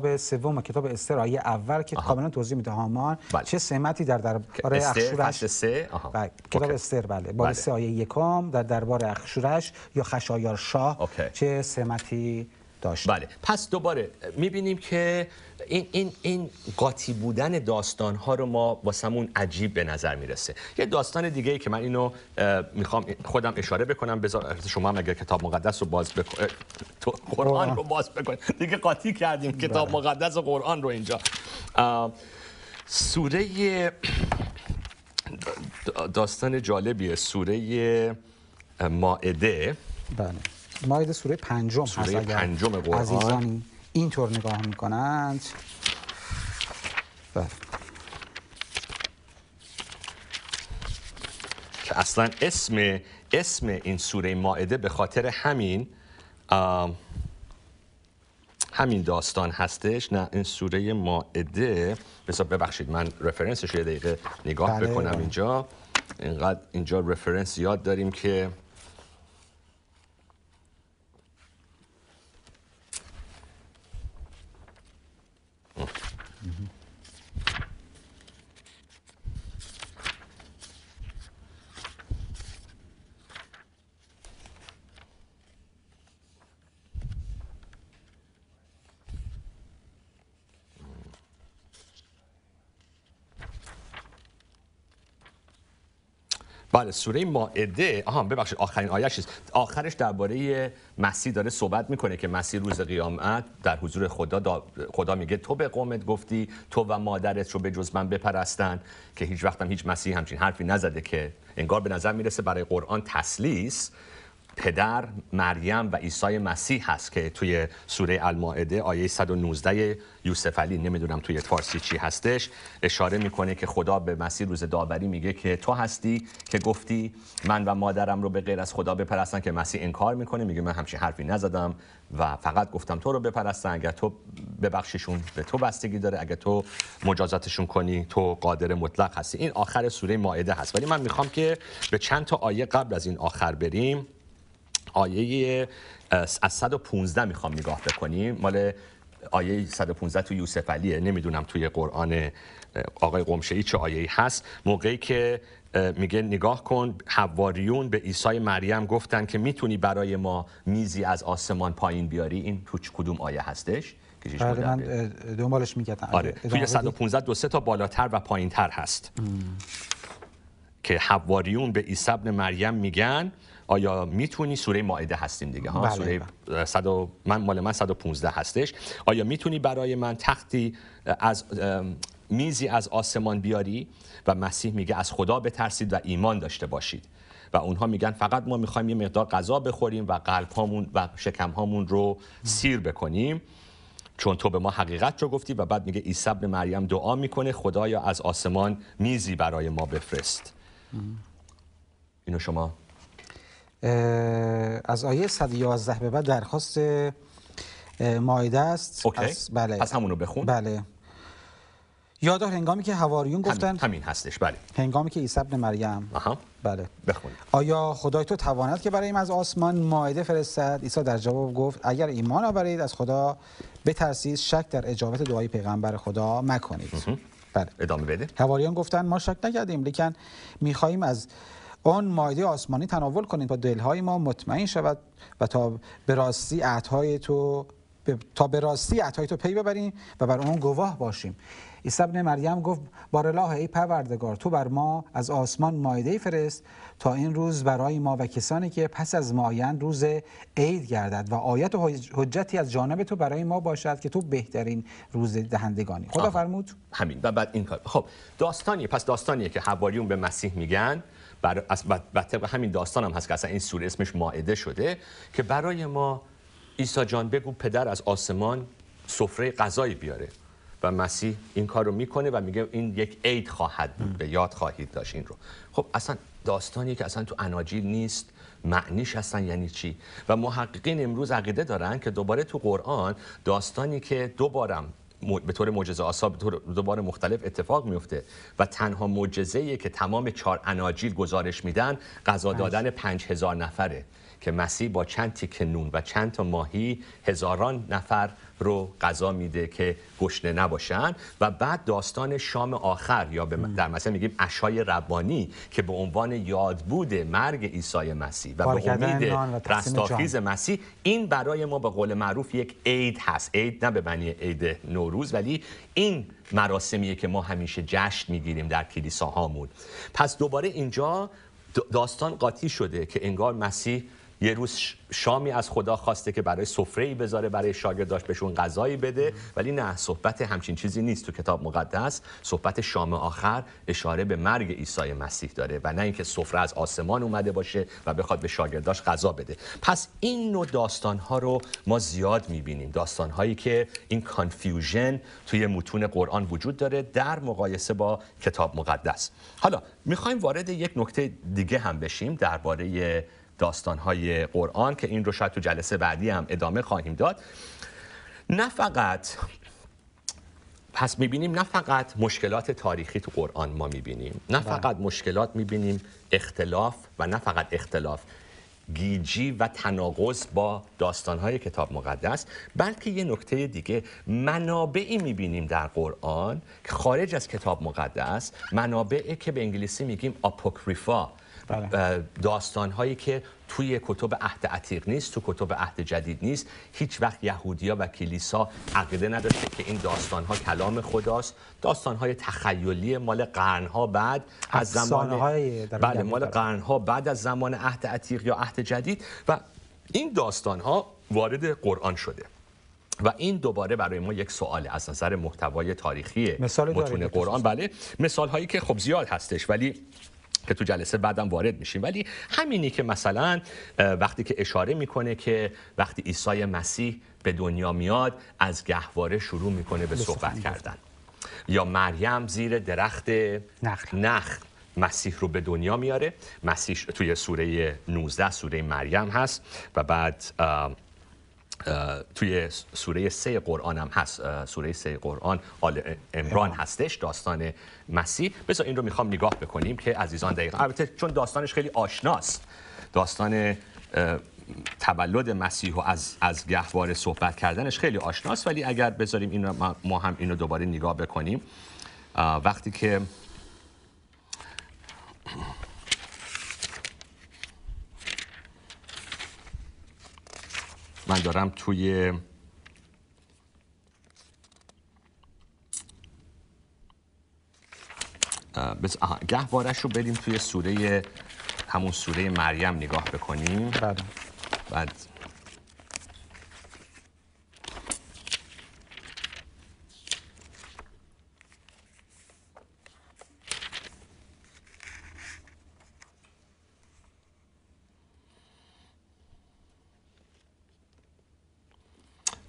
کتاب سوم کتاب استر اول که کاملا توضیح میده هامان بله. چه سمتی در درباره اخشورش سه بله. کتاب استر بله با بله. سه بله. آیه یکم در درباره اخشورش یا خشایار شاه چه سمتی داشت بله پس دوباره میبینیم که این, این, این قاطی بودن داستان ها رو ما واسمون عجیب به نظر میرسه یه داستان دیگه ای که من اینو میخوام خودم اشاره بکنم بذار شما هم اگر کتاب مقدس رو باز بکن قرآن رو باز بکن دیگه قاطی کردیم بله. کتاب مقدس و قرآن رو اینجا سوره داستان جالبیه سوره ماعده بله ماید سوره پنجم سوره هست پنجم قرآن اینطور نگاه میکنند بله. که اصلا اسم اسم این سوره ماعده به خاطر همین همین داستان هستش نه این سوره ماعده بسا ببخشید من رفرنسش یه دقیقه نگاه بله بکنم اینجا اینقدر اینجا رفرنس یاد داریم که بله سوره مائده آها ببخشید آخرین آیه است آخرش درباره مسیح داره صحبت میکنه که مسیح روز قیامت در حضور خدا خدا میگه تو به قومت گفتی تو و مادرت رو به جز من بپرستن که هیچ وقتم هیچ مسیح همچین حرفی نزده که انگار به نظر میرسه برای قرآن تسلیس پدر مریم و عیسی مسیح هست که توی سوره المائده آیه 119 یوسف علی نمیدونم توی فارسی چی هستش اشاره میکنه که خدا به مسیح روز داوری میگه که تو هستی که گفتی من و مادرم رو به غیر از خدا بپرستن که مسیح انکار میکنه میگه من همچین حرفی نزدم و فقط گفتم تو رو بپرستن اگر تو ببخششون به تو بستگی داره اگر تو مجازاتشون کنی تو قادر مطلق هستی این آخر سوره مائده هست ولی من میخوام که به چند تا آیه قبل از این آخر بریم آیه از 115 میخوام نگاه بکنیم مال آیه 115 تو یوسف علیه نمیدونم توی قرآن آقای ای چه ای هست موقعی که میگه نگاه کن حواریون به عیسی مریم گفتن که میتونی برای ما میزی از آسمان پایین بیاری این تو کدوم آیه هستش بله، آره من دنبالش میگردم آره توی 115 دو سه تا بالاتر و پایینتر هست که حواریون به عیسی مریم میگن آیا میتونی سوره مائده هستیم دیگه ها بله سوره بله. صد و من مال من 115 هستش آیا میتونی برای من تختی از میزی از آسمان بیاری و مسیح میگه از خدا بترسید و ایمان داشته باشید و اونها میگن فقط ما میخوایم یه مقدار غذا بخوریم و قلب هامون و شکم هامون رو سیر بکنیم چون تو به ما حقیقت رو گفتی و بعد میگه عیسی ابن مریم دعا میکنه خدایا از آسمان میزی برای ما بفرست اینو شما از آیه 111 به بعد درخواست مایده است اوکی. از بله پس همونو بخون بله یادار هنگامی که هواریون گفتن همین, هستش بله هنگامی که عیسی ابن مریم آها بله بخون آیا خدای تو تواند که برای از آسمان مایده فرستد عیسی در جواب گفت اگر ایمان آورید از خدا بترسید شک در اجابت دعای پیغمبر خدا مکنید بله ادامه بده هواریون گفتن ما شک نکردیم لیکن میخواهیم از آن مایده آسمانی تناول کنید تا دلهای ما مطمئن شود و تا به راستی عهدهای تو تا به راستی تو پی ببریم و بر اون گواه باشیم عیسی ابن مریم گفت بار الله ای پروردگار تو بر ما از آسمان مایده فرست تا این روز برای ما و کسانی که پس از مایند روز عید گردد و آیت و حجتی از جانب تو برای ما باشد که تو بهترین روز دهندگانی خدا فرمود همین و بعد این کار خب داستانی پس داستانیه که حواریون به مسیح میگن بر... از... و طبق همین داستان هم هست که اصلا این سوره اسمش ماعده شده که برای ما عیسی جان بگو پدر از آسمان سفره غذایی بیاره و مسیح این کار رو میکنه و میگه این یک عید خواهد بود به یاد خواهید داشت این رو خب اصلا داستانی که اصلا تو اناجیل نیست معنیش هستن یعنی چی و محققین امروز عقیده دارن که دوباره تو قرآن داستانی که دوبارم به طور معجزه آسا به مختلف اتفاق میفته و تنها معجزه‌ای که تمام چهار اناجیل گزارش میدن غذا بله. دادن هزار نفره که مسیح با چند تیک نون و چند تا ماهی هزاران نفر رو غذا میده که گشنه نباشن و بعد داستان شام آخر یا در مثلا میگیم اشای ربانی که به عنوان یاد بوده مرگ عیسی مسیح و به امید رستاخیز مسیح این برای ما به قول معروف یک عید هست عید نه به معنی عید نوروز ولی این مراسمیه که ما همیشه جشن میگیریم در کلیساهامون پس دوباره اینجا داستان قاطی شده که انگار مسیح یه روز شامی از خدا خواسته که برای سفره ای بذاره برای شاگرداش بهشون غذایی بده ولی نه صحبت همچین چیزی نیست تو کتاب مقدس صحبت شام آخر اشاره به مرگ عیسی مسیح داره و نه اینکه سفره از آسمان اومده باشه و بخواد به شاگرداش غذا بده پس این نوع داستان ها رو ما زیاد میبینیم داستان هایی که این کانفیوژن توی متون قرآن وجود داره در مقایسه با کتاب مقدس حالا میخوایم وارد یک نکته دیگه هم بشیم درباره داستانهای قرآن که این رو شاید تو جلسه بعدی هم ادامه خواهیم داد نه فقط پس میبینیم نه فقط مشکلات تاریخی تو قرآن ما میبینیم نه بله. فقط مشکلات میبینیم اختلاف و نه فقط اختلاف گیجی و تناقض با داستانهای کتاب مقدس بلکه یه نکته دیگه منابعی میبینیم در قرآن خارج از کتاب مقدس منابعی که به انگلیسی میگیم اپوکریفا بله. داستان هایی که توی کتب عهد عتیق نیست تو کتب عهد جدید نیست هیچ وقت یهودیا و کلیسا عقیده نداشته که این داستان ها کلام خداست داستان های تخیلی مال قرن ها بعد از زمان بله مال قرن ها بعد از زمان عهد عتیق یا عهد جدید و این داستان ها وارد قرآن شده و این دوباره برای ما یک سوال از نظر محتوای تاریخی متون قرآن بله مثال هایی که خب زیاد هستش ولی که تو جلسه بعدم وارد میشیم ولی همینی که مثلا وقتی که اشاره میکنه که وقتی عیسی مسیح به دنیا میاد از گهواره شروع میکنه به صحبت کردن یا مریم زیر درخت نخل, نخل. مسیح رو به دنیا میاره مسیح توی سوره 19 سوره مریم هست و بعد توی سوره سه قرآن هم هست سوره سه قرآن آل امران هستش داستان مسیح پس این رو میخوام نگاه بکنیم که عزیزان دقیقا البته چون داستانش خیلی آشناست داستان تولد مسیح و از از صحبت کردنش خیلی آشناست ولی اگر بذاریم این ما هم اینو دوباره نگاه بکنیم وقتی که من دارم توی بس گهوارش رو بریم توی سوره همون سوره مریم نگاه بکنیم بله. بعد بعد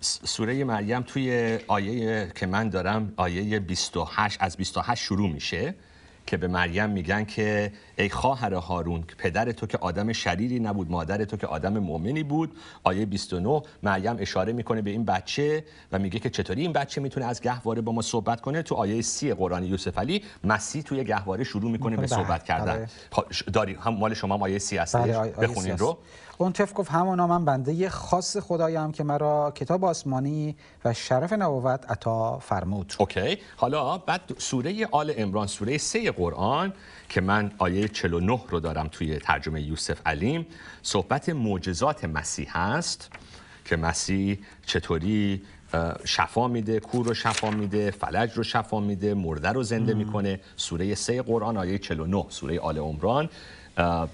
سوره مریم توی آیه که من دارم آیه 28 از 28 شروع میشه که به مریم میگن که ای خواهر هارون پدر تو که آدم شریری نبود مادر تو که آدم مؤمنی بود آیه 29 مریم اشاره میکنه به این بچه و میگه که چطوری این بچه میتونه از گهواره با ما صحبت کنه تو آیه 30 قرآن یوسف علی مسیح توی گهواره شروع میکنه به صحبت بله. کردن بله. داری هم مال شما هم آیه 30 بله، هست بخونین رو تف گفت همانا من بنده خاص خدایم که مرا کتاب آسمانی و شرف نبوت عطا فرمود اوکی حالا بعد سوره آل امران سوره سه قرآن که من آیه 49 رو دارم توی ترجمه یوسف علیم صحبت معجزات مسیح هست که مسیح چطوری شفا میده کور رو شفا میده فلج رو شفا میده مرده رو زنده میکنه سوره سه قرآن آیه 49 سوره آل عمران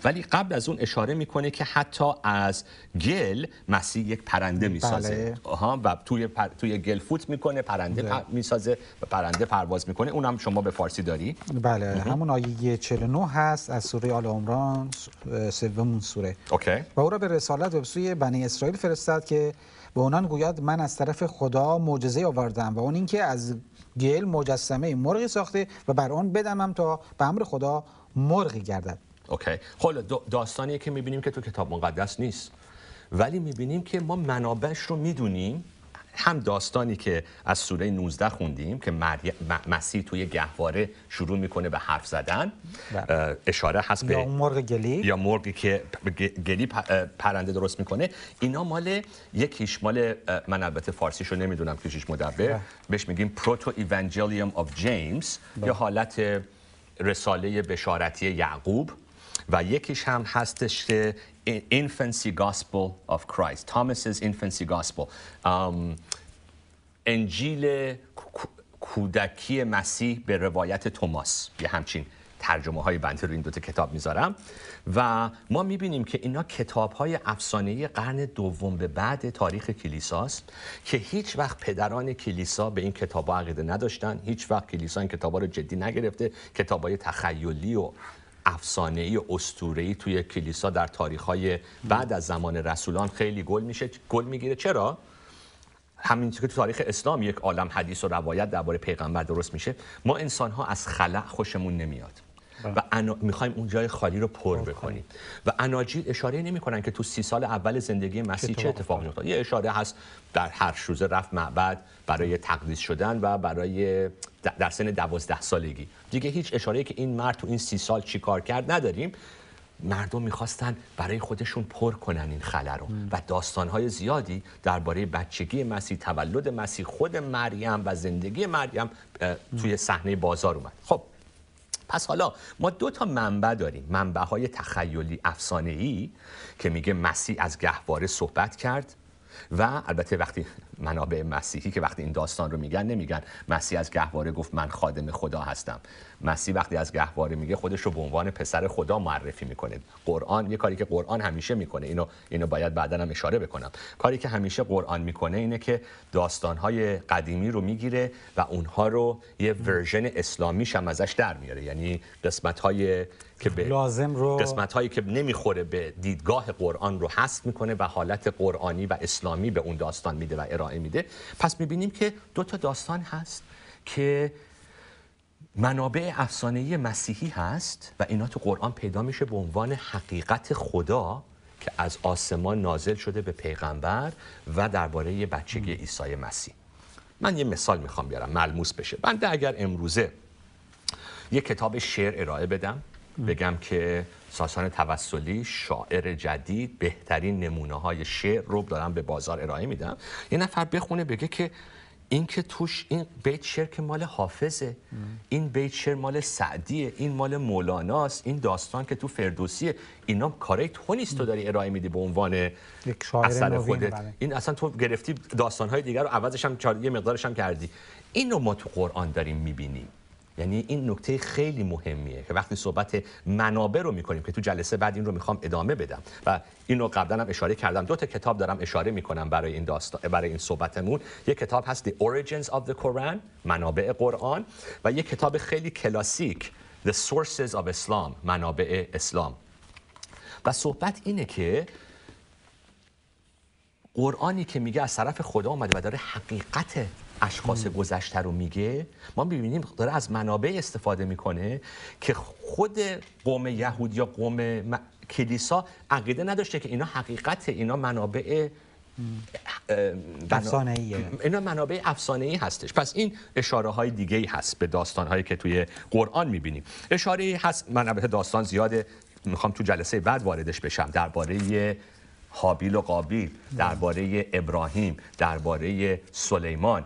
ولی قبل از اون اشاره میکنه که حتی از گل مسیح یک پرنده میسازه بله. و توی, پر... توی گل فوت میکنه پرنده بله. پر... میسازه و پرنده پرواز میکنه اونم شما به فارسی داری بله اه. همون آیه 49 هست از سوره آل عمران سومون سوره و او را به رسالت و سوی بنی اسرائیل فرستاد که به اونان گوید من از طرف خدا معجزه آوردم و اون اینکه از گل مجسمه مرغی ساخته و بر آن بدمم تا به امر خدا مرغی گردد اوکی خب، حالا داستانیه که میبینیم که تو کتاب مقدس نیست ولی میبینیم که ما منابعش رو میدونیم هم داستانی که از سوره 19 خوندیم که مری... مسیح توی گهواره شروع میکنه به حرف زدن بله. اشاره هست به یا مرغ گلی یا مرگی که گلی پرنده درست میکنه اینا مال یکیش مال من البته فارسیشو نمیدونم کشیش مدبر بله. بهش میگیم پروتو ایوانجلیوم آف جیمز یا حالت رساله بشارتی یعقوب و یکیش هم هستش که Infancy Gospel of Christ Thomas's Infancy Gospel انجیل کودکی مسیح به روایت توماس یه همچین ترجمه های بنده رو این دوتا کتاب میذارم و ما میبینیم که اینا کتاب های افسانه قرن دوم به بعد تاریخ کلیساست که هیچ وقت پدران کلیسا به این کتاب عقیده نداشتن هیچ وقت کلیسا این کتاب رو جدی نگرفته کتاب های تخیلی و افسانه ای و اسطوره ای توی کلیسا در تاریخ های بعد از زمان رسولان خیلی گل میشه گل میگیره چرا همین که تو تاریخ اسلام یک عالم حدیث و روایت درباره پیغمبر درست میشه ما انسان ها از خلع خوشمون نمیاد بله. و انا... میخوایم اون جای خالی رو پر بکنیم و اناجیل اشاره کنن که تو سی سال اول زندگی مسیح چه اتفاق افتاد یه اشاره هست در هر روزه رفت معبد برای بله. تقدیس شدن و برای در سن دوازده سالگی دیگه هیچ اشاره که این مرد تو این سی سال چی کار کرد نداریم مردم میخواستن برای خودشون پر کنن این خله رو و داستانهای زیادی درباره بچگی مسیح تولد مسیح خود مریم و زندگی مریم توی صحنه بازار اومد خب پس حالا ما دو تا منبع داریم منبع های تخیلی افسانه ای که میگه مسیح از گهواره صحبت کرد و البته وقتی منابع مسیحی که وقتی این داستان رو میگن نمیگن مسیح از گهواره گفت من خادم خدا هستم مسیح وقتی از گهواره میگه خودش رو به عنوان پسر خدا معرفی میکنه قرآن یه کاری که قرآن همیشه میکنه اینو اینو باید بعدا هم اشاره بکنم کاری که همیشه قرآن میکنه اینه که داستانهای قدیمی رو میگیره و اونها رو یه ورژن اسلامیش هم ازش در میاره یعنی قسمت های که لازم رو قسمت هایی که نمیخوره به دیدگاه قرآن رو حذف میکنه و حالت قرآنی و اسلامی به اون داستان میده و ارائه پس میبینیم که دو تا داستان هست که منابع افسانه مسیحی هست و اینا تو قرآن پیدا میشه به عنوان حقیقت خدا که از آسمان نازل شده به پیغمبر و درباره بچگی عیسی مسیح من یه مثال میخوام بیارم ملموس بشه بنده اگر امروزه یه کتاب شعر ارائه بدم بگم که ساسان توسلی شاعر جدید بهترین نمونه های شعر رو دارم به بازار ارائه میدم یه نفر بخونه بگه که این که توش این بیت شعر که مال حافظه این بیت شعر مال سعدیه این مال مولاناست این داستان که تو فردوسیه اینا کارای تو نیست تو داری ارائه میدی به عنوان اثر خودت بله. این اصلا تو گرفتی داستانهای دیگر رو عوضش هم یه مقدارش هم کردی اینو ما تو قرآن داریم میبینیم یعنی این نکته خیلی مهمیه که وقتی صحبت منابع رو میکنیم که تو جلسه بعد این رو میخوام ادامه بدم و اینو رو قبلا هم اشاره کردم دو تا کتاب دارم اشاره میکنم برای این داستان برای این صحبتمون یک کتاب هست The Origins of the Quran منابع قرآن و یک کتاب خیلی کلاسیک The Sources of Islam منابع اسلام و صحبت اینه که قرآنی که میگه از طرف خدا آمده و داره حقیقت اشخاص گذشته رو میگه ما میبینیم داره از منابع استفاده میکنه که خود قوم یهود یا قوم کلیسا عقیده نداشته که اینا حقیقت اینا منابع افسانه اینا منابع افسانه‌ای ای هستش پس این اشاره های دیگه ای هست به داستان هایی که توی قرآن میبینیم اشاره هست منابع داستان زیاده میخوام تو جلسه بعد واردش بشم درباره حابیل و قابیل درباره ابراهیم درباره سلیمان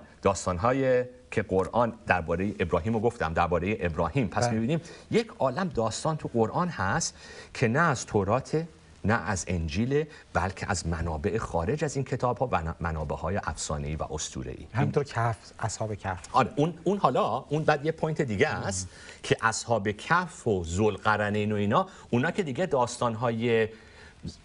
های که قرآن درباره ابراهیم رو گفتم درباره ابراهیم پس بله. می‌بینیم میبینیم یک عالم داستان تو قرآن هست که نه از تورات نه از انجیل بلکه از منابع خارج از این کتاب ها و منابع های افسانه و اسطوره ای همینطور کف اصحاب کف آره اون اون حالا اون بعد یه پوینت دیگه است که اصحاب کف و ذوالقرنین و اینا اونا که دیگه داستان های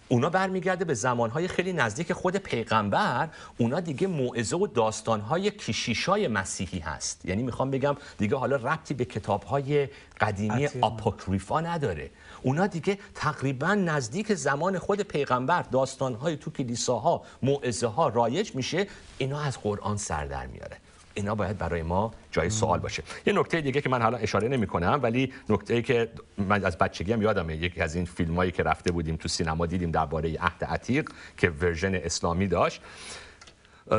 اونا برمیگرده به زمانهای خیلی نزدیک خود پیغمبر اونا دیگه موعظه و داستانهای کشیشای مسیحی هست یعنی میخوام بگم دیگه حالا ربطی به کتابهای قدیمی اپوکریفا نداره اونا دیگه تقریبا نزدیک زمان خود پیغمبر داستانهای تو کلیساها موعظه ها رایج میشه اینا از قرآن سر در میاره اینا باید برای ما جای سوال باشه یه نکته دیگه که من حالا اشاره نمی کنم ولی نکته ای که من از بچگی هم یادمه یکی از این فیلم هایی که رفته بودیم تو سینما دیدیم درباره عهد عتیق که ورژن اسلامی داشت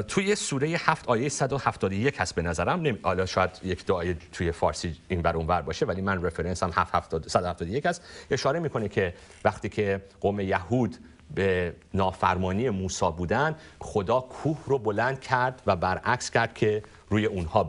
توی سوره 7 آیه 171 هست به نظرم حالا شاید یک دو آیه توی فارسی این بر اونور باشه ولی من رفرنس هم 171 هست اشاره میکنه که وقتی که قوم یهود به نافرمانی موسا بودن خدا کوه رو بلند کرد و برعکس کرد که روی اونها